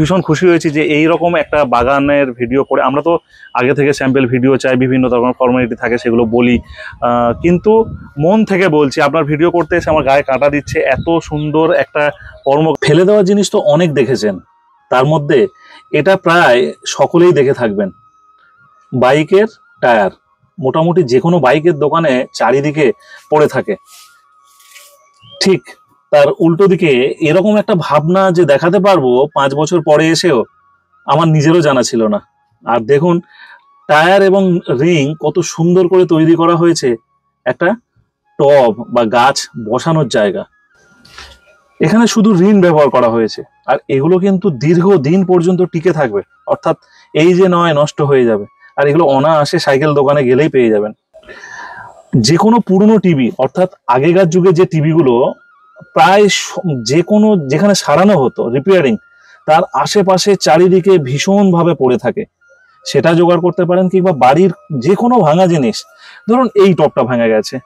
ভীষণ খুশি হয়েছি যে এই রকম একটা বাগানের ভিডিও করে আমরা তো আগে থেকে স্যাম্পেল ভিডিও চাই বিভিন্ন ধরনের ফর্মালিটি থাকে সেগুলো বলি কিন্তু মন থেকে বলছি আপনার ভিডিও করতে এসে আমার গায়ে কাটা দিচ্ছে এত সুন্দর একটা কর্ম ফেলে দেওয়া জিনিস তো অনেক দেখেছেন তার মধ্যে এটা প্রায় সকলেই দেখে থাকবেন বাইকের টায়ার মোটামুটি যে কোনো বাইকের দোকানে চারিদিকে পড়ে থাকে ঠিক তার উল্টো দিকে এরকম একটা ভাবনা যে দেখাতে পারবো পাঁচ বছর পরে এসেও আমার নিজেরও জানা ছিল না আর দেখুন টায়ার এবং রিং কত সুন্দর করে তৈরি করা হয়েছে একটা টব বা গাছ বসানোর জায়গা এখানে শুধু ঋণ ব্যবহার করা হয়েছে আর এগুলো কিন্তু দীর্ঘ দিন পর্যন্ত টিকে থাকবে অর্থাৎ এই যে নয় নষ্ট হয়ে যাবে আর এগুলো অনায়াসে সাইকেল দোকানে গেলেই পেয়ে যাবেন যে কোনো পুরনো টিভি অর্থাৎ আগেকার যুগে যে টিভিগুলো প্রায় যে কোনো যেখানে সারানো হতো রিপেয়ারিং তার আশেপাশে চারিদিকে ভীষণভাবে পড়ে থাকে সেটা জোগাড় করতে পারেন কিংবা বাড়ির যে কোনো ভাঙা জিনিস ধরুন এই টপটা ভেঙে গেছে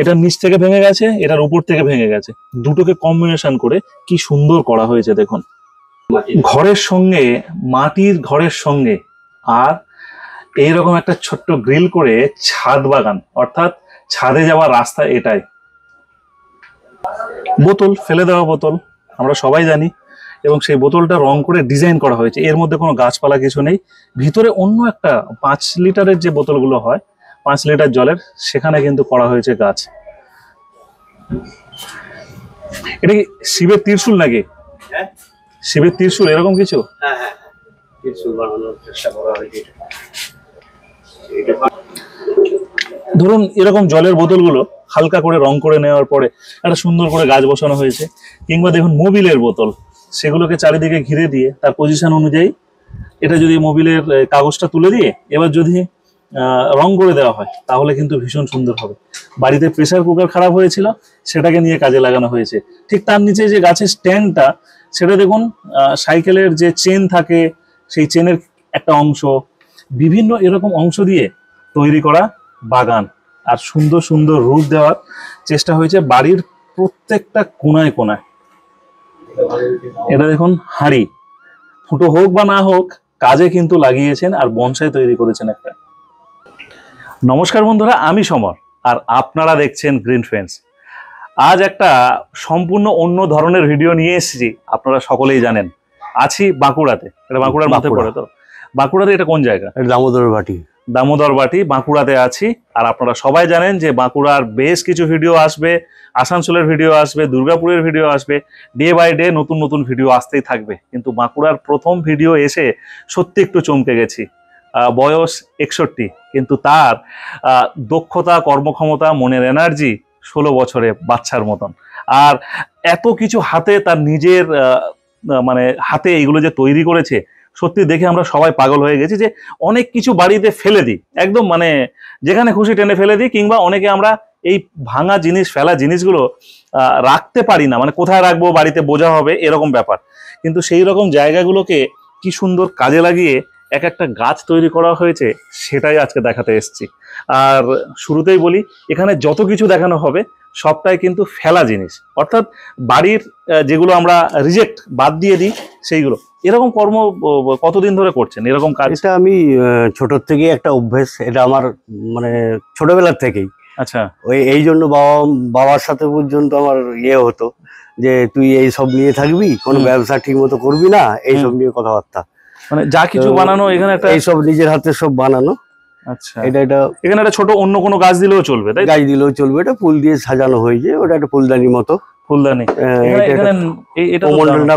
এটার নিচ থেকে ভেঙে গেছে এটার উপর থেকে ভেঙে গেছে দুটোকে কম্বিনেশন করে কি সুন্দর করা হয়েছে দেখুন ঘরের সঙ্গে মাটির ঘরের সঙ্গে আর এইরকম একটা ছোট্ট গ্রিল করে ছাদ বাগান অর্থাৎ ছাদে যাওয়ার রাস্তা এটাই বোতল ফেলে দেওয়া বোতল আমরা সবাই জানি এবং সেই বোতলটা রং করে ডিজাইন করা হয়েছে এর মধ্যে কোনো গাছপালা কিছু নেই ভিতরে অন্য একটা পাঁচ লিটারের যে বোতলগুলো হয় পাঁচ লিটার জলের সেখানে কিন্তু করা হয়েছে গাছ এটা কি শিবের ত্রিশুল নাকি হ্যাঁ। শিবের ত্রিশুল এরকম কিছু হ্যাঁ, হ্যাঁ, ধরুন এরকম জলের বোতলগুলো হালকা করে রং করে নেওয়ার পরে একটা সুন্দর করে গাছ বসানো হয়েছে কিংবা দেখুন মোবিলের বোতল সেগুলোকে চারিদিকে ঘিরে দিয়ে তার পজিশন অনুযায়ী এটা যদি মোবিলের কাগজটা তুলে দিয়ে এবার যদি রং করে দেওয়া হয় তাহলে কিন্তু ভীষণ সুন্দর হবে বাড়িতে প্রেসার কুকার খারাপ হয়েছিল সেটাকে নিয়ে কাজে লাগানো হয়েছে ঠিক তার নিচে যে গাছের স্ট্যান্ডটা সেটা দেখুন সাইকেলের যে চেন থাকে সেই চেনের একটা অংশ বিভিন্ন এরকম অংশ দিয়ে তৈরি করা বাগান আর সুন্দর সুন্দর রূপ দেওয়ার চেষ্টা হয়েছে বাড়ির প্রত্যেকটা কোনায় কোনায় এটা দেখুন হাঁড়ি ফুটো হোক বা না হোক কাজে কিন্তু লাগিয়েছেন আর বনসাই তৈরি করেছেন একটা নমস্কার বন্ধুরা আমি সমর আর আপনারা দেখছেন গ্রিন ফ্রেন্স আজ একটা সম্পূর্ণ অন্য ধরনের ভিডিও নিয়ে এসেছি আপনারা সকলেই জানেন আছি বাঁকুড়াতে এটা বাঁকুড়ার মাথায় পড়ে তো বাঁকুড়াতে এটা কোন জায়গা দামোদর ভাটি দামোদরবাটি বাঁকুড়াতে আছি আর আপনারা সবাই জানেন যে বাঁকুড়ার বেশ কিছু ভিডিও আসবে আসানসোলের ভিডিও আসবে দুর্গাপুরের ভিডিও আসবে ডে বাই ডে নতুন নতুন ভিডিও আসতেই থাকবে কিন্তু বাঁকুড়ার প্রথম ভিডিও এসে সত্যি একটু চমকে গেছি বয়স একষট্টি কিন্তু তার দক্ষতা কর্মক্ষমতা মনের এনার্জি ষোলো বছরে বাচ্চার মতন আর এত কিছু হাতে তার নিজের মানে হাতে এইগুলো যে তৈরি করেছে সত্যি দেখে আমরা সবাই পাগল হয়ে গেছি যে অনেক কিছু বাড়িতে ফেলে দিই একদম মানে যেখানে খুশি টেনে ফেলে দিই কিংবা অনেকে আমরা এই ভাঙা জিনিস ফেলা জিনিসগুলো রাখতে পারি না মানে কোথায় রাখবো বাড়িতে বোঝা হবে এরকম ব্যাপার কিন্তু সেই রকম জায়গাগুলোকে কি সুন্দর কাজে লাগিয়ে এক একটা গাছ তৈরি করা হয়েছে সেটাই আজকে দেখাতে এসছি আর শুরুতেই বলি এখানে যত কিছু দেখানো হবে সবটাই কিন্তু ফেলা জিনিস অর্থাৎ বাড়ির যেগুলো আমরা রিজেক্ট বাদ দিয়ে দিই সেইগুলো এরকম কর্ম কতদিন ধরে করছেন এরকম কাজ এটা আমি ছোটোর থেকেই একটা অভ্যেস এটা আমার মানে ছোটবেলার থেকেই আচ্ছা ওই এই জন্য বাবা বাবার সাথে পর্যন্ত আমার ইয়ে হতো যে তুই এই সব নিয়ে থাকবি কোনো ব্যবসা ঠিক মতো করবি না এইসব নিয়ে কথাবার্তা মানে যা কিছু বানানো এখানে একটা এইসব নিজের হাতে সব বানানো আচ্ছা এটা এটা এখানে একটা ছোট অন্য কোনো গাছ দিলেও চলবে তাই গাছ দিলেও চলবে এটা ফুল দিয়ে সাজানো ওটা একটা ফুলদানির মতো ফুলদানি হ্যাঁ, এটা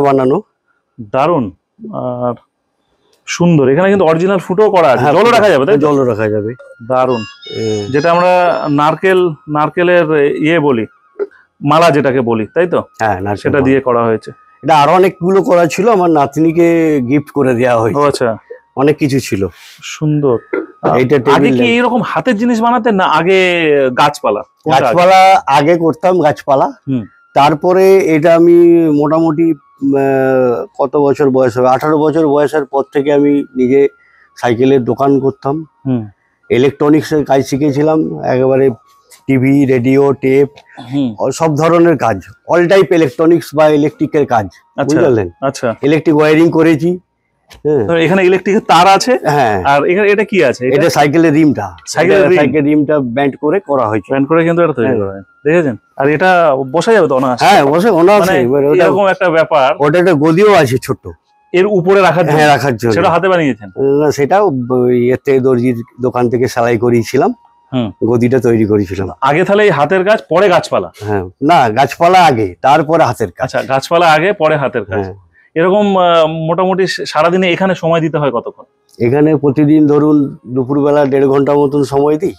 বানানো আর সুন্দর এখানে কিন্তু অরিজিনাল ফুটো করা হ্যাঁ, জলও রাখা যাবে তাই জলও রাখা যাবে যেটা আমরা নারকেল নারকেলের ইয়ে বলি মালা যেটাকে বলি তাই তো হ্যাঁ সেটা দিয়ে করা হয়েছে এটা আরো অনেকগুলো করা ছিল আমার নাতনিকে গিফট করে দেওয়া হয়েছে আচ্ছা অনেক কিছু ছিল সুন্দর এটা হাতের জিনিস বানাতে না আগে গাছপালা গাছপালা আগে করতাম গাছপালা তারপরে এটা আমি মোটামুটি কত বছর বয়স হবে আঠারো বছর বয়সের পর থেকে আমি নিজে সাইকেলের দোকান করতাম ইলেকট্রনিক্সের কাজ শিখেছিলাম একেবারে টিভি রেডিও টেপ সব ধরনের কাজ অল টাইপ ইলেকট্রনিক্স বা ইলেকট্রিকের কাজ আচ্ছা। বুঝলেন আচ্ছা ইলেকট্রিক ওয়ারিং করেছি এখানে ইলেকট্রিকের তার আছে হ্যাঁ আর এখানে এটা কি আছে এটা সাইকেলের রিমটা সাইকেলের সাইকেলের রিমটা ব্যান্ড করে করা হয়েছে ব্যান্ড করে কিন্তু এটা হ্যাঁ। দেখেছেন আর এটা বসা যাবে তো অনায়াসে হ্যাঁ বসে অনায়াসে মানে এরকম একটা ব্যাপার ওটা একটা গদিও আছে ছোট এর উপরে রাখার জন্য হ্যাঁ, রাখার জন্য সেটা হাতে বানিয়েছেন না সেটা এর দর্জির দোকান থেকে সেলাই করিয়েছিলাম গদিটা তৈরি করেছিলাম আগে তাহলে এই হাতের কাজ পরে গাছপালা হ্যাঁ না গাছপালা আগে তারপরে হাতের কাজ আচ্ছা, গাছপালা আগে পরে হাতের কাজ হ্যাঁ। এরকম মোটামুটি সারাদিনে এখানে সময় দিতে হয় কতক্ষণ এখানে প্রতিদিন ধরুন দুপুরবেলা দেড় ঘন্টা মতন সময় দিই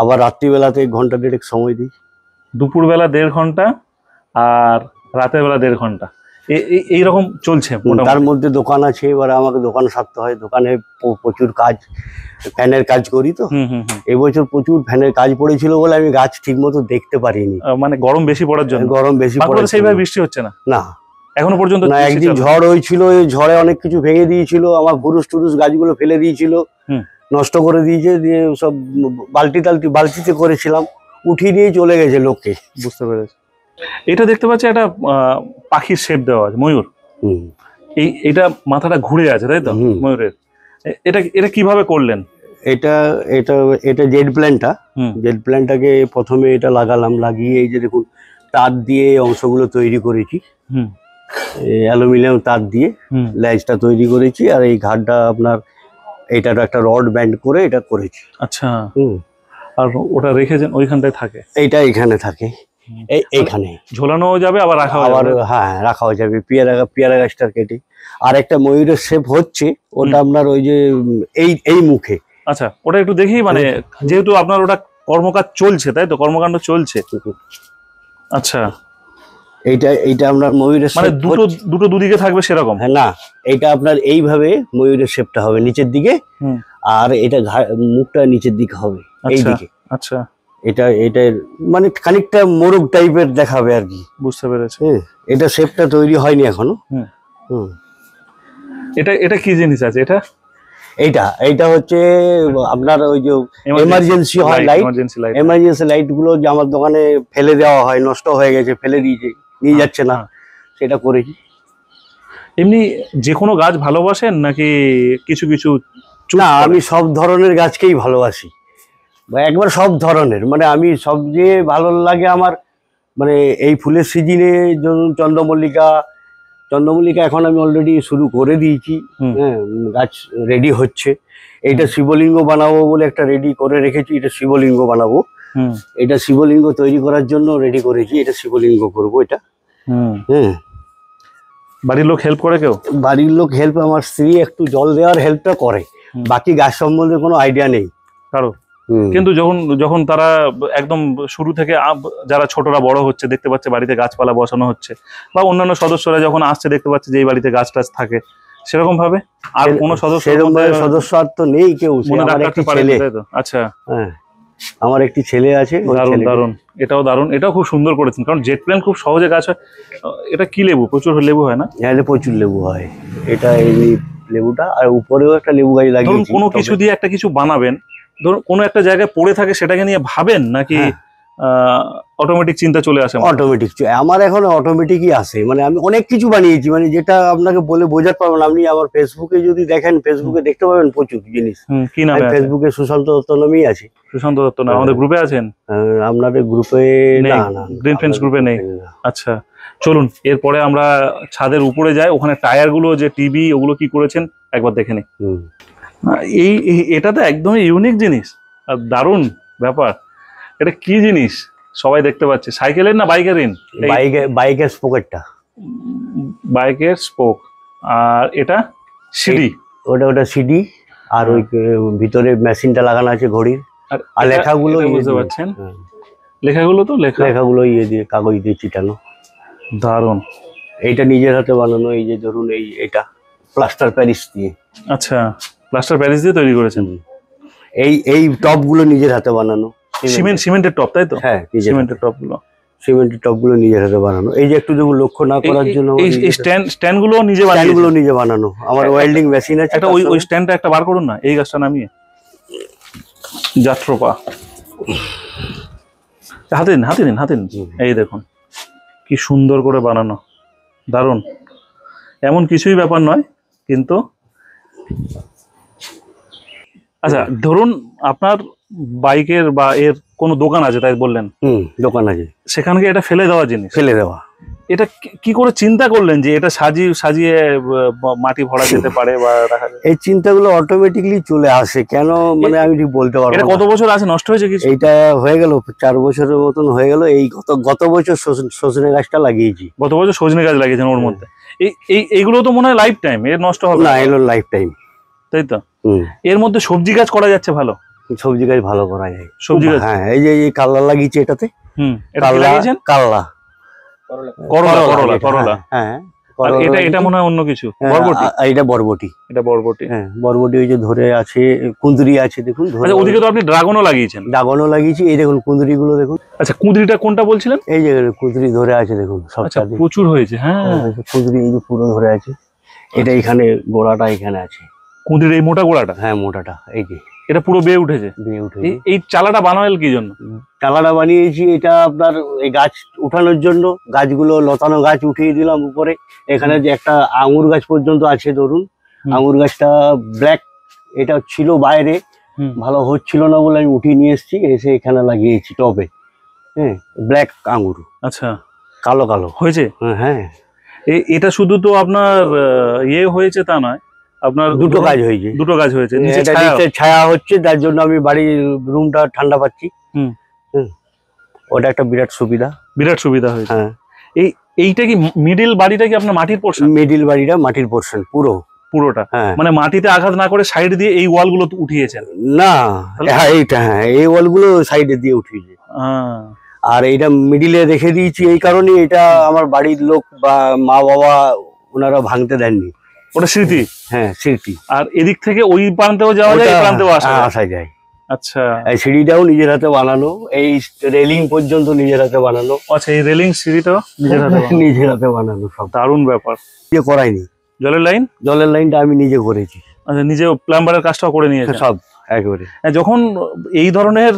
আবার রাত্রিবেলাতে ঘন্টা দেড়েক সময় দিই দুপুরবেলা দেড় ঘন্টা আর রাতের বেলা দেড় ঘন্টা এইরকম চলছে তার মধ্যে দোকান আছে এবার আমাকে দোকান সারতে হয় দোকানে প্রচুর কাজ ফ্যানের কাজ করি তো এবছর প্রচুর ফ্যানের কাজ পড়েছিল বলে আমি গাছ ঠিক মতো দেখতে পারিনি মানে গরম বেশি পড়ার জন্য গরম বেশি সেইভাবে বৃষ্টি হচ্ছে না না এখনো পর্যন্ত না একদিন ঝড় হয়েছিল ওই ঝড়ে অনেক কিছু ভেঙে দিয়েছিল আমার ভুরুস টুরুস গাছগুলো ফেলে দিয়েছিল নষ্ট করে দিয়েছে দিয়ে সব বালতি টালতি বালতিতে করেছিলাম উঠিয়ে দিয়ে চলে গেছে লোককে বুঝতে পেরেছি এটা দেখতে পাচ্ছি একটা পাখির শেপ দেওয়া আছে ময়ূর এই এটা মাথাটা ঘুরে আছে তাই তো ময়ূরের এটা এটা কিভাবে করলেন এটা এটা এটা জেড প্ল্যানটা জেড প্ল্যানটাকে প্রথমে এটা লাগালাম লাগিয়ে এই যে দেখুন তার দিয়ে অংশগুলো তৈরি করেছি অ্যালুমিনিয়াম তার দিয়ে ল্যাজটা তৈরি করেছি আর এই ঘাটটা আপনার এটার একটা রড ব্যান্ড করে এটা করেছি আচ্ছা আর ওটা রেখেছেন ওইখানটায় থাকে এইটা এখানে থাকে এইখানে ঝোলানো যাবে আবার রাখা আবার হ্যাঁ রাখাও যাবে পেয়ারা পেয়ারা গাছটার কেটে আর একটা ময়ূরের শেপ হচ্ছে ওটা আপনার ওই যে এই এই মুখে আচ্ছা ওটা একটু দেখি মানে যেহেতু আপনার ওটা কর্মকাজ চলছে তাই তো কর্মকাণ্ড চলছে আচ্ছা এইটা এইটা আপনার ময়ূরের মানে দুটো দুটো দুদিকে থাকবে সেরকম হ্যাঁ না এটা আপনার এইভাবে ময়ূরের শেপটা হবে নিচের দিকে আর এটা মুখটা নিচের দিকে হবে এই আচ্ছা, দিকে আচ্ছা এটা এটা মানে খানিকটা মোরগ টাইপের দেখাবে আর কি বুঝতে পেরেছি এটা শেপটা তৈরি হয়নি এখনো হুম এটা এটা কি জিনিস আছে এটা এইটা এইটা হচ্ছে আপনার ওই যে এমার্জেন্সি হয় লাইট এমার্জেন্সি লাইট গুলো যে আমার দোকানে ফেলে দেওয়া হয় নষ্ট হয়ে গেছে ফেলে দিয়েছে নিয়ে আচ্ছা। যাচ্ছে না সেটা করেছি এমনি যে কোনো গাছ ভালোবাসেন নাকি কিছু কিছু না আমি সব ধরনের গাছকেই ভালোবাসি একবার সব ধরনের মানে আমি সবচেয়ে ভালো লাগে আমার মানে এই ফুলের সিজনে যেমন চন্দ্রমল্লিকা চন্দ্রমল্লিকা এখন আমি অলরেডি শুরু করে দিয়েছি হ্যাঁ গাছ রেডি হচ্ছে এইটা শিবলিঙ্গ বানাবো বলে একটা রেডি করে রেখেছি এটা শিবলিঙ্গ বানাবো এটা শিবলিঙ্গ তৈরি করার জন্য রেডি করেছি এটা শিবলিঙ্গ করব এটা বাড়ির লোক হেল্প করে কেউ বাড়ির লোক হেল্প আমার স্ত্রী একটু জল দেওয়ার হেল্পটা করে বাকি গাছ সম্বন্ধে কোনো আইডিয়া নেই কারো কিন্তু যখন যখন তারা একদম শুরু থেকে যারা ছোটরা বড় হচ্ছে দেখতে পাচ্ছে বাড়িতে গাছপালা বসানো হচ্ছে বা অন্যান্য সদস্যরা যখন আসছে দেখতে পাচ্ছে যে এই বাড়িতে গাছ টাছ থাকে সেরকম ভাবে আর কোনো সদস্য সদস্য আর তো নেই কেউ আচ্ছা হ্যাঁ আমার একটি ছেলে আছে দারুন দারুন এটাও দারুন এটাও খুব সুন্দর করেছেন কারণ জেট প্ল্যান খুব সহজে গাছ হয় এটা কি লেবু প্রচুর লেবু হয় না হ্যাঁ প্রচুর লেবু হয় এটা এই লেবুটা আর উপরেও একটা লেবু গাছ লাগিয়ে কোনো কিছু দিয়ে একটা কিছু বানাবেন ধরুন কোনো একটা জায়গায় পড়ে থাকে সেটাকে নিয়ে ভাবেন নাকি হ্যাঁ। অটোমেটিক চিন্তা চলে আসে অটোমেটিক আমার এখন অটোমেটিকই আসে মানে আমি অনেক কিছু বানিয়েছি মানে যেটা আপনাকে বলে বোঝাতে না আপনি আমার ফেসবুকে যদি দেখেন ফেসবুকে দেখতে পাবেন প্রচুর জিনিস কি নাম ফেসবুকে সুশান্ত দত্ত নামেই আছে সুশান্ত দত্ত হ্যাঁ। না আমাদের গ্রুপে আছেন আপনাদের গ্রুপে না না গ্রিন ফ্রেন্ডস গ্রুপে নেই আচ্ছা চলুন এরপরে আমরা ছাদের উপরে যাই ওখানে টায়ার গুলো যে টিভি ওগুলো কি করেছেন একবার দেখে নেই এই এটা তো একদমই ইউনিক জিনিস আর দারুণ ব্যাপার এটা কি জিনিস সবাই দেখতে পাচ্ছে সাইকেলের না বাইকের ইন বাইকের স্পোকেরটা বাইকের স্পোক আর এটা সিডি ওটা ওটা সিডি আর ওই হ্যাঁ। ভিতরে মেশিনটা লাগানো আছে ঘড়ির আর লেখাগুলো ইয়ে বুঝতে পারছেন হ্যাঁ। লেখাগুলো তো লেখা লেখাগুলো ইয়ে দিয়ে কাগজ দিয়ে চিটানো দারুন এইটা নিজের হাতে বানানো এই যে ধরুন এই এটা প্লাস্টার প্যারিস দিয়ে আচ্ছা প্লাস্টার প্যারিস দিয়ে তৈরি করেছেন এই এই টপগুলো নিজের হাতে বানানো সিমেন্ট সিমেন্টের টপ তাই তো হ্যাঁ সিমেন্টের টপ গুলো সিমেন্টের টপগুলো নিজের হাতে বানানো এই যে একটু যখন লক্ষ্য না করার জন্য এই স্ট্যান্ড স্ট্যান্ডগুলো নিজে বানানো নিজে বানানো আমার ওয়েল্ডিং মেশিন আছে একটা ওই ওই স্ট্যান্ডটা একটা বার করুন না এই গাছটা নামিয়ে যাত্রপা হাতে নিন হাতে নিন হাতে নিন এই দেখুন কি সুন্দর করে বানানো দারুণ এমন কিছুই ব্যাপার নয় কিন্তু আচ্ছা ধরুন আপনার বাইকের বা এর কোনো দোকান আছে তাই বললেন দোকান আছে সেখানকে এটা ফেলে দেওয়া জিনিস ফেলে দেওয়া এটা কি করে চিন্তা করলেন যে এটা সাজিয়ে সাজিয়ে মাটি ভরা যেতে পারে বা এই চিন্তাগুলো অটোমেটিকলি চলে আসে কেন মানে আমি ঠিক বলতে পারবো কত বছর আছে নষ্ট হয়েছে কিছু এটা হয়ে গেল চার বছরের মতন হয়ে গেল এই গত গত বছর সজনে গাছটা লাগিয়েছি গত বছর সজনে গাছ লাগিয়েছেন ওর মধ্যে এই এইগুলো তো মনে হয় লাইফ টাইম এর নষ্ট হবে না এলো লাইফ টাইম তাই তো এর মধ্যে সবজি গাছ করা যাচ্ছে ভালো সবজি গাছ ভালো করা যায় সবজি হ্যাঁ, গাছ হ্যাঁ এই যে এই কাল্লা লাগিয়েছে এটাতে কাল্লা করলা হ্যাঁ, হ্যাঁ, এটা এটা মনে হয় অন্য কিছু বরবটি বরবটি এটা বরবটি হ্যাঁ বরবটি ওই যে ধরে আছে কুঁদরি আছে দেখুন আচ্ছা, ওদিকে তো আপনি ড্রাগনও লাগিয়েছেন লাগিয়েছি এই দেখুন দেখুন আচ্ছা কুঁদরিটা কোনটা বলছিলেন এই যে ধরে আছে দেখুন আচ্ছা, প্রচুর হয়েছে হ্যাঁ কুঁদরি এই যে পুরো ধরে আছে এটা আচ্ছা। এখানে গোড়াটা এখানে আছে কুঁদরির এই মোটা গোড়াটা হ্যাঁ মোটাটা এই যে এটা পুরো বেয়ে উঠেছে বেয়ে উঠেছে এই চালাটা বানালেন কি জন্য চালাটা বানিয়েছি এটা আপনার এই গাছ উঠানোর জন্য গাছগুলো লতানো গাছ উঠিয়ে দিলাম উপরে এখানে যে একটা আঙুর গাছ পর্যন্ত আছে ধরুন আঙুর গাছটা ব্ল্যাক এটা ছিল বাইরে ভালো হচ্ছিল না বলে আমি উঠিয়ে নিয়ে এসেছি এসে এখানে লাগিয়েছি টবে হ্যাঁ ব্ল্যাক আঙুর আচ্ছা কালো কালো হয়েছে হ্যাঁ, হ্যাঁ। এটা শুধু তো আপনার ইয়ে হয়েছে তা নয় আপনার দুটো কাজ হয়েছে দুটো কাজ হয়েছে ছায়া হচ্ছে তার জন্য আমি বাড়ির রুমটা ঠান্ডা পাচ্ছি ওটা একটা বিরাট সুবিধা বিরাট সুবিধা হয়েছে হ্যাঁ। এই এইটা কি মিডিল বাড়িটা কি আপনার মাটির পোর্শন মিডিল বাড়িটা মাটির পোর্শন পুরো পুরোটা হ্যাঁ। মানে মাটিতে আঘাত না করে সাইড দিয়ে এই ওয়াল গুলো উঠিয়েছেন না হ্যাঁ, এইটা হ্যাঁ এই ওয়াল গুলো সাইডে দিয়ে উঠিয়েছে আর এইটা মিডিলে রেখে দিয়েছি এই কারণে এটা আমার বাড়ির লোক বা মা বাবা ওনারা ভাঙতে দেননি ওটা স্মৃতি হ্যাঁ স্মৃতি আর এদিক থেকে ওই প্রান্তেও যাওয়া যায় প্রান্তেও আসা আসা যায় আচ্ছা এই সিঁড়িটাও নিজের হাতে এই রেলিং পর্যন্ত নিজের হাতে আচ্ছা এই রেলিং নিজের হাতে নিজের হাতে সব জলের লাইন জলের লাইনটা আমি নিজে করেছি আচ্ছা নিজে প্লাম্বারের কাজটাও করে নিয়েছে সব একেবারে হ্যাঁ, যখন এই ধরনের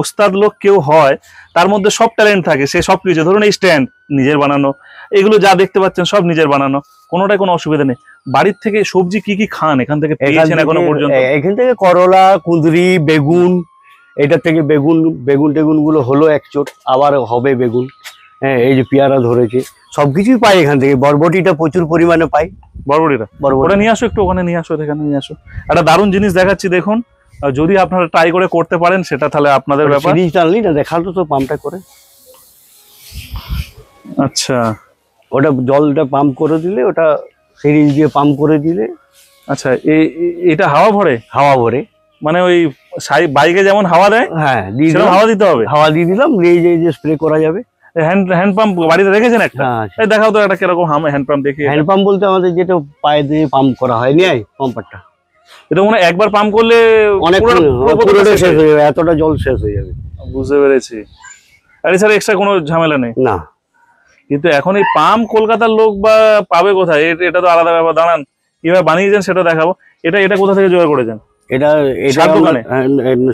ওস্তাদ লোক কেউ হয় তার মধ্যে সব ট্যালেন্ট থাকে সে সব কিছু ধরুন এই স্ট্যান্ড নিজের বানানো এগুলো যা দেখতে পাচ্ছেন সব নিজের বানানো কোনোটাই কোনো অসুবিধা নেই বাড়ির থেকে সবজি কি কি খান এখান থেকে পর্যন্ত এখান থেকে করলা কুঁদরি বেগুন এটা থেকে বেগুন বেগুন টেগুন গুলো হলো একচোট আবার হবে বেগুন হ্যাঁ এই যে পেয়ারা ধরেছে সবকিছুই পাই এখান থেকে বরবটিটা প্রচুর পরিমাণে পাই বরবটিটা ওটা নিয়ে আসো একটু ওখানে নিয়ে আসো এখানে নিয়ে আসো একটা দারুণ জিনিস দেখাচ্ছি দেখুন যদি আপনারা ট্রাই করে করতে পারেন সেটা তাহলে আপনাদের ব্যাপার জিনিস টানলি না দেখালো তো পাম্পটা করে আচ্ছা ওটা জলটা পাম্প করে দিলে ওটা সিরিজ দিয়ে পাম্প করে দিলে আচ্ছা এটা হাওয়া ভরে হাওয়া ভরে মানে ওই বাইকে যেমন হাওয়া দেয় হ্যাঁ হাওয়া দিতে হবে হাওয়া দিয়ে দিলাম যে স্প্রে করা যাবে হ্যান্ড পাম্প দেখাও তো একটা হ্যান্ড হ্যান্ড পাম্প বলতে আমাদের যেটা পায়ে দিয়ে পাম্প করা হয় পাম্পারটা এটা মনে একবার পাম্প করলে অনেক শেষ হয়ে যাবে এতটা জল শেষ হয়ে যাবে বুঝতে পেরেছি আর এছাড়া এক্সট্রা কোনো ঝামেলা নেই না কিন্তু এখন এই পাম কলকাতার লোক বা পাবে কোথায় এটা তো আলাদা ব্যাপার দাঁড়ান কিভাবে বানিয়েছেন সেটা দেখাবো এটা এটা কোথা থেকে জোগাড় করেছেন এটা এটা দোকানে হ্যাঁ,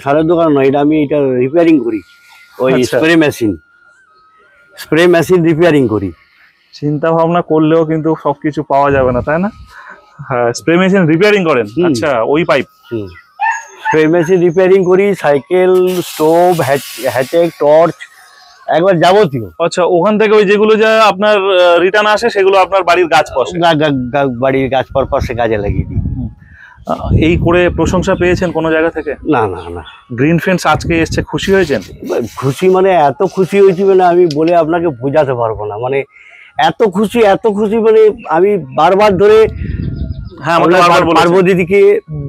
সারের দোকান নয় এটা আমি এটা রিপেয়ারিং করি ওই spray machine spray machine repairing করি চিন্তা ভাবনা করলেও কিন্তু সবকিছু পাওয়া যাবে না তাই না হ্যাঁ স্প্রে মেশিন রিপেয়ারিং করেন আচ্ছা ওই পাইপ স্প্রে মেশিন রিপেয়ারিং করি সাইকেল স্টোভ হ্যাচেক টর্চ একবার যাবতীয় আচ্ছা ওখান থেকে ওই যেগুলো যা আপনার রিটার্ন আসে সেগুলো আপনার বাড়ির গাছ পশে বাড়ির গাছ পর পাশে কাজে লাগিয়ে দিই এই করে প্রশংসা পেয়েছেন কোনো জায়গা থেকে না না না গ্রিন ফ্রেন্ডস আজকে এসছে খুশি হয়েছেন খুশি মানে এত খুশি হয়েছি মানে আমি বলে আপনাকে বোঝাতে পারবো না মানে এত খুশি এত খুশি মানে আমি বারবার ধরে হ্যাঁ দিদিকে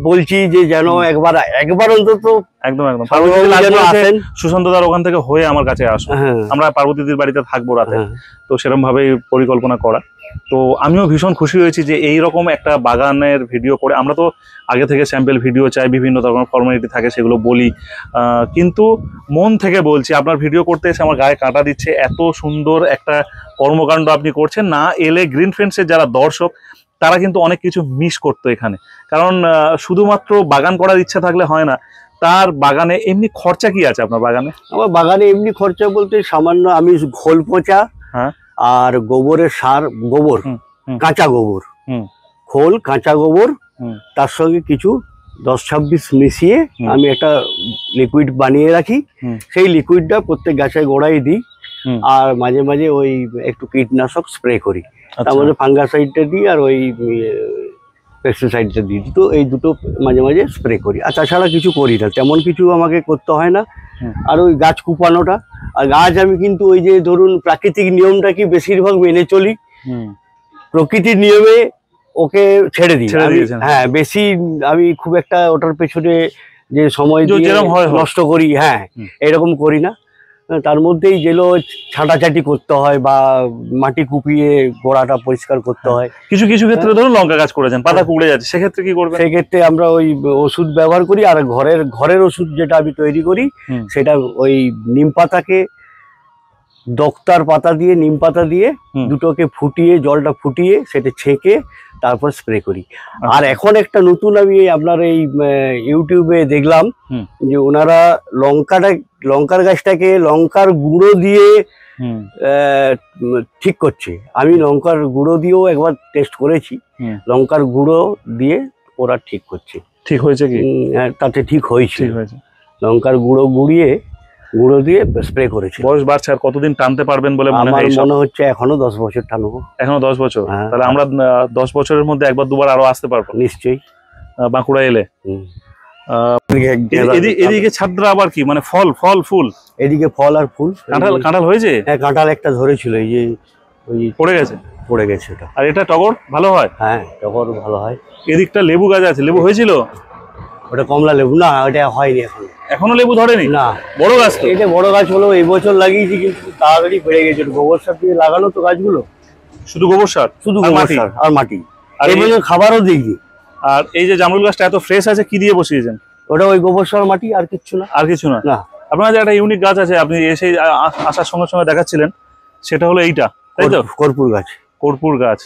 বলছি যে যেন একবার একবার ওখান থেকে হয়ে আমার কাছে হ্যাঁ। আমরা বাড়িতে থাকবো রাতে হ্যাঁ। তো সেরকম ভাবে পরিকল্পনা করা তো আমিও ভীষণ খুশি হয়েছি যে এইরকম একটা বাগানের ভিডিও করে আমরা তো আগে থেকে স্যাম্পেল ভিডিও চাই বিভিন্ন ধরনের ফর্মালিটি থাকে সেগুলো বলি কিন্তু মন থেকে বলছি আপনার ভিডিও করতে এসে আমার গায়ে কাঁটা দিচ্ছে এত সুন্দর একটা কর্মকাণ্ড আপনি করছেন না এলে গ্রিন ফ্রেন্ডসের যারা দর্শক তারা কিন্তু অনেক কিছু মিস করতো এখানে কারণ শুধুমাত্র বাগান করার ইচ্ছা থাকলে হয় না তার বাগানে এমনি খরচা কি আছে আপনার বাগানে আমার বাগানে এমনি খরচা বলতে সামান্য আমি ঘোল পচা হ্যাঁ। আর গোবরের সার গোবর কাঁচা গোবর খোল কাঁচা গোবর তার সঙ্গে কিছু দশ ছাব্বিশ মিশিয়ে আমি একটা লিকুইড বানিয়ে রাখি সেই লিকুইডটা প্রত্যেক গাছের গোড়ায় দিই আর মাঝে মাঝে ওই একটু কীটনাশক স্প্রে করি আচ্ছা। তার মধ্যে ফাঙ্গাসাইডটা দিই আর ওই পেস্টিসাইডটা দিই দুটো এই দুটো মাঝে মাঝে স্প্রে করি আর তাছাড়া কিছু করি না তেমন কিছু আমাকে করতে হয় না আর ওই গাছ কুপানোটা আর গাছ আমি কিন্তু ওই যে ধরুন প্রাকৃতিক নিয়মটা কি বেশিরভাগ মেনে চলি প্রকৃতির নিয়মে ওকে ছেড়ে দিই হ্যাঁ বেশি আমি খুব একটা ওটার পেছনে যে সময় নষ্ট করি হ্যাঁ এরকম করি না হ্যাঁ, তার মধ্যেই যেগুলো ছাটাছাটি করতে হয় বা মাটি কুপিয়ে গোড়াটা পরিষ্কার করতে হ্যাঁ। হয় কিছু কিছু ক্ষেত্রে হ্যাঁ। ধরুন লঙ্কা গাছ করেছেন পাতা কুকড়ে যাচ্ছে সেক্ষেত্রে কি করবেন সেক্ষেত্রে আমরা ওই ওষুধ ব্যবহার করি আর ঘরের ঘরের ওষুধ যেটা আমি তৈরি করি সেটা ওই নিম পাতাকে দক্তার পাতা দিয়ে নিম পাতা দিয়ে দুটোকে ফুটিয়ে জলটা ফুটিয়ে সেটা ছেঁকে তারপর স্প্রে করি আচ্ছা। আর এখন একটা নতুন আমি আপনার এই ইউটিউবে দেখলাম যে ওনারা লঙ্কাটা লঙ্কার গাছটাকে লঙ্কার গুঁড়ো দিয়ে ঠিক করছে আমি লঙ্কার গুঁড়ো দিয়েও একবার টেস্ট করেছি লঙ্কার গুঁড়ো দিয়ে ওরা ঠিক করছে ঠিক হয়েছে কি হ্যাঁ, তাতে ঠিক হয়েছে লঙ্কার গুঁড়ো গুঁড়িয়ে গুঁড়ো দিয়ে স্প্রে করেছি বয়স বাড়ছে আর কতদিন টানতে পারবেন বলে মনে হয় হচ্ছে এখনো দশ বছর টানবো এখনো দশ বছর হ্যাঁ। তাহলে আমরা দশ বছরের মধ্যে একবার দুবার আরো আসতে পারবো নিশ্চয়ই বাঁকুড়া এলে এদিকে আবার কি মানে ফল ফল ফুল এদিকে ফল আর ফুল কাঁঠাল কাঁঠাল হয়েছে হ্যাঁ, একটা ধরেছিল এই যে ওই পড়ে গেছে পড়ে গেছে আর এটা টগর ভালো হয় হ্যাঁ টগর ভালো হয় এদিকটা লেবু গাছ আছে লেবু হয়েছিল ওটা কমলা লেবু না ওটা হয়নি এখন এখনো লেবু ধরেনি না বড় গাছ তো এটা বড় গাছ হলো এই বছর লাগিয়েছি কিন্তু তাড়াতাড়ি বেড়ে গেছে গোবর সার দিয়ে লাগানো তো গাছগুলো শুধু গোবর সার শুধু গোবর সার আর মাটি আর এই বছর খাবারও দিইনি আর এই যে জামরুল গাছটা এত ফ্রেশ আছে কি দিয়ে বসিয়েছেন ওটা ওই গোবর সার মাটি আর কিছু না আর কিছু না না আপনার যে একটা ইউনিক গাছ আছে আপনি এসে আসার সঙ্গে সঙ্গে দেখাচ্ছিলেন সেটা হলো এইটা তাই তো কর্পূর গাছ কর্পূর গাছ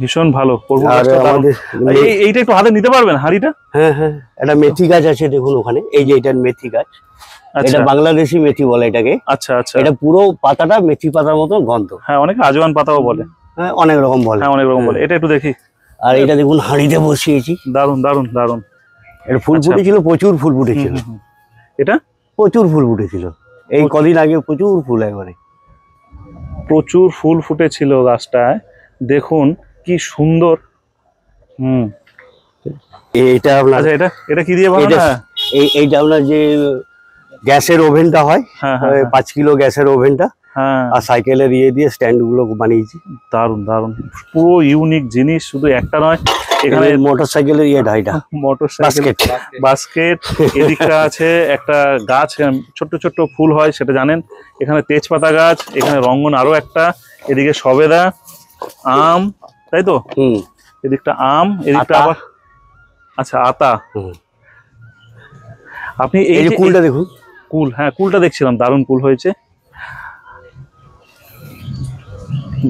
ভীষণ ভালো এইটা একটু হাতে নিতে পারবেন হাঁড়িটা হ্যাঁ হ্যাঁ এটা মেথি গাছ আছে দেখুন ওখানে এই যে এটা মেথি গাছ এটা আচ্ছা। বাংলাদেশি মেথি বলে এটাকে আচ্ছা আচ্ছা এটা পুরো পাতাটা মেথি পাতার মতো গন্ধ হ্যাঁ অনেকে আজওয়ান পাতাও বলে হ্যাঁ অনেক রকম বলে হ্যাঁ অনেক রকম বলে হ্যাঁ। এটা একটু দেখি আর এটা দেখুন হাঁড়িতে বসিয়েছি দারুন দারুন দারুন এটা ফুল আচ্ছা। ফুটেছিল প্রচুর ফুল ফুটেছিল এটা প্রচুর ফুল ফুটেছিল এই কদিন আগে প্রচুর ফুল একবারে প্রচুর ফুল ফুটেছিল গাছটায় দেখুন কি সুন্দর হুম আচ্ছা, এটা এটা কি দিয়ে এই এইটা যে হয় হ্যাঁ, হ্যাঁ, হ্যাঁ। পাঁচ কিলো আর ইয়ে দিয়ে গুলো বানিয়েছি দারুন দারুন পুরো ইউনিক জিনিস শুধু একটা নয় এখানে মোটর মোটর বাস্কেট বাস্কেট আছে একটা গাছ ছোট্ট ছোট্ট ফুল হয় সেটা জানেন এখানে তেজপাতা গাছ এখানে রঙ্গন আরো একটা এদিকে সবেদা আম তাই তো হুম এদিকটা আম এদিকটা আবার আচ্ছা আতা আপনি এই যে কুলটা দেখুন কুল হ্যাঁ কুলটা দেখছিলাম দারুণ কুল হয়েছে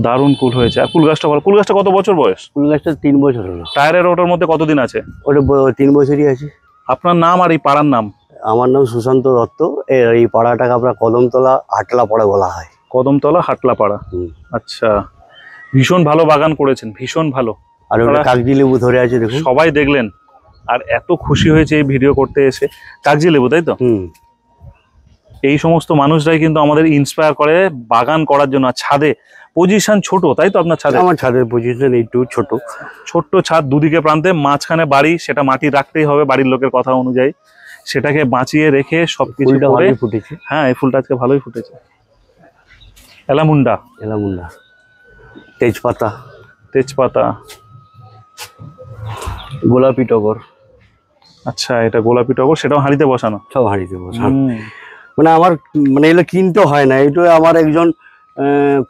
দারুণ কুল হয়েছে আর কুল গাছটা ভালো কুল গাছটা কত বছর বয়স কুল গাছটা তিন বছর হলো টায়ারের ওটার মধ্যে কতদিন আছে ওটা তিন বছরই আছে আপনার নাম আর এই পাড়ার নাম আমার নাম সুশান্ত দত্ত এই পাড়াটাকে আপনার কদমতলা হাটলা পাড়া বলা হয় কদমতলা হাটলা পাড়া আচ্ছা ভীষণ ভালো বাগান করেছেন ভীষণ ভালো আর কাগজি লেবু ধরে আছে দেখুন সবাই দেখলেন আর এত খুশি হয়েছে এই ভিডিও করতে এসে কাগজি লেবু তাই তো এই সমস্ত মানুষরাই কিন্তু আমাদের ইন্সপায়ার করে বাগান করার জন্য ছাদে পজিশন ছোট তাই তো আপনার ছাদে আমার ছাদের পজিশন একটু ছোট ছোট্ট ছাদ দুদিকে প্রান্তে মাঝখানে বাড়ি সেটা মাটি রাখতেই হবে বাড়ির লোকের কথা অনুযায়ী সেটাকে বাঁচিয়ে রেখে সবকিছু ফুটেছে হ্যাঁ এই ফুলটা আজকে ভালোই ফুটেছে এলামুন্ডা এলামুন্ডা তেজপাতা তেজপাতা গোলাপি টগর আচ্ছা এটা গোলাপি টগর সেটাও হাঁড়িতে বসানো সব হাঁড়িতে বসানো মানে আমার মানে এগুলো কিনতে হয় না এটা আমার একজন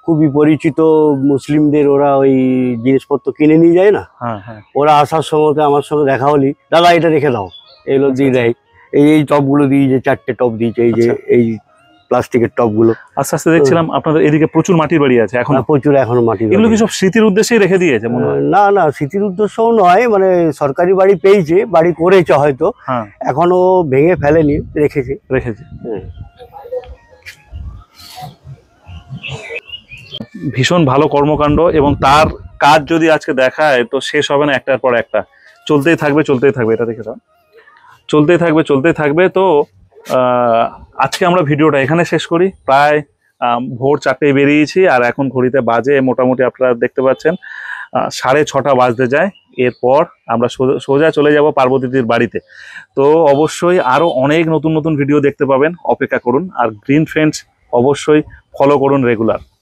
খুবই পরিচিত মুসলিমদের ওরা ওই জিনিসপত্র কিনে নিয়ে যায় না হ্যাঁ, হ্যাঁ। ওরা আসার সময় আমার সঙ্গে দেখা হলি দাদা এটা রেখে দাও এগুলো আচ্ছা, দিয়ে আচ্ছা। দেয় এই এই টপগুলো দিয়ে যে চারটে টপ দিয়েছে এই যে আচ্ছা। এই প্লাস্টিকের টপগুলো আস্তে আস্তে দেখছিলাম আপনাদের এদিকে প্রচুর মাটির বাড়ি আছে এখন প্রচুর এখনো মাটির এগুলো কি সব স্মৃতির উদ্দেশ্যেই রেখে দিয়েছে না না স্মৃতির উদ্দেশ্যও নয় মানে সরকারি বাড়ি পেয়েছে বাড়ি করেছে হয়তো হ্যাঁ। এখনো ভেঙে ফেলেনি রেখেছে রেখেছে ভীষণ ভালো কর্মকাণ্ড এবং তার কাজ যদি আজকে দেখায় তো শেষ হবে না একটার পর একটা চলতেই থাকবে চলতেই থাকবে এটা দেখে চলতেই থাকবে চলতেই থাকবে তো আজকে আমরা ভিডিওটা এখানে শেষ করি প্রায় ভোর চারটে বেরিয়েছি আর এখন ঘড়িতে বাজে মোটামুটি আপনারা দেখতে পাচ্ছেন সাড়ে ছটা বাজতে যায় এরপর আমরা সোজা চলে যাব পার্বতীদের বাড়িতে তো অবশ্যই আরও অনেক নতুন নতুন ভিডিও দেখতে পাবেন অপেক্ষা করুন আর গ্রিন ফ্রেন্ডস অবশ্যই ফলো করুন রেগুলার